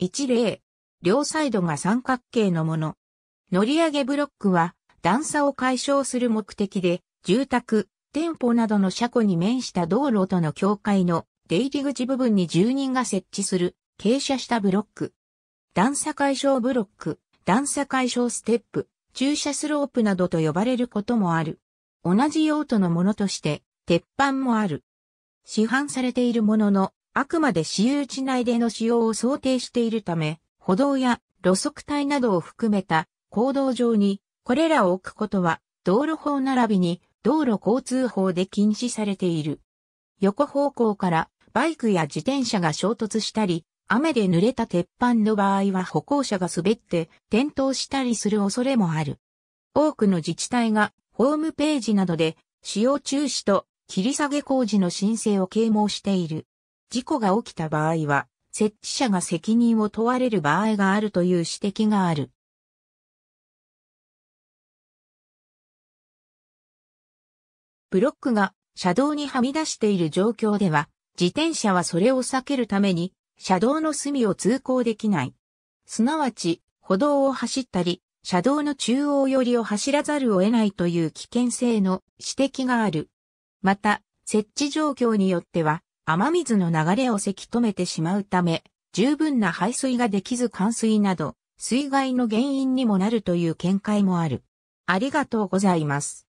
一例。両サイドが三角形のもの。乗り上げブロックは、段差を解消する目的で、住宅、店舗などの車庫に面した道路との境界の出入り口部分に住人が設置する、傾斜したブロック。段差解消ブロック、段差解消ステップ、駐車スロープなどと呼ばれることもある。同じ用途のものとして、鉄板もある。市販されているものの、あくまで私有地内での使用を想定しているため、歩道や路側帯などを含めた行動上にこれらを置くことは道路法並びに道路交通法で禁止されている。横方向からバイクや自転車が衝突したり、雨で濡れた鉄板の場合は歩行者が滑って転倒したりする恐れもある。多くの自治体がホームページなどで使用中止と切り下げ工事の申請を啓蒙している。事故が起きた場合は、設置者が責任を問われる場合があるという指摘がある。ブロックが車道にはみ出している状況では、自転車はそれを避けるために、車道の隅を通行できない。すなわち、歩道を走ったり、車道の中央寄りを走らざるを得ないという危険性の指摘がある。また、設置状況によっては、雨水の流れをせき止めてしまうため、十分な排水ができず冠水など、水害の原因にもなるという見解もある。ありがとうございます。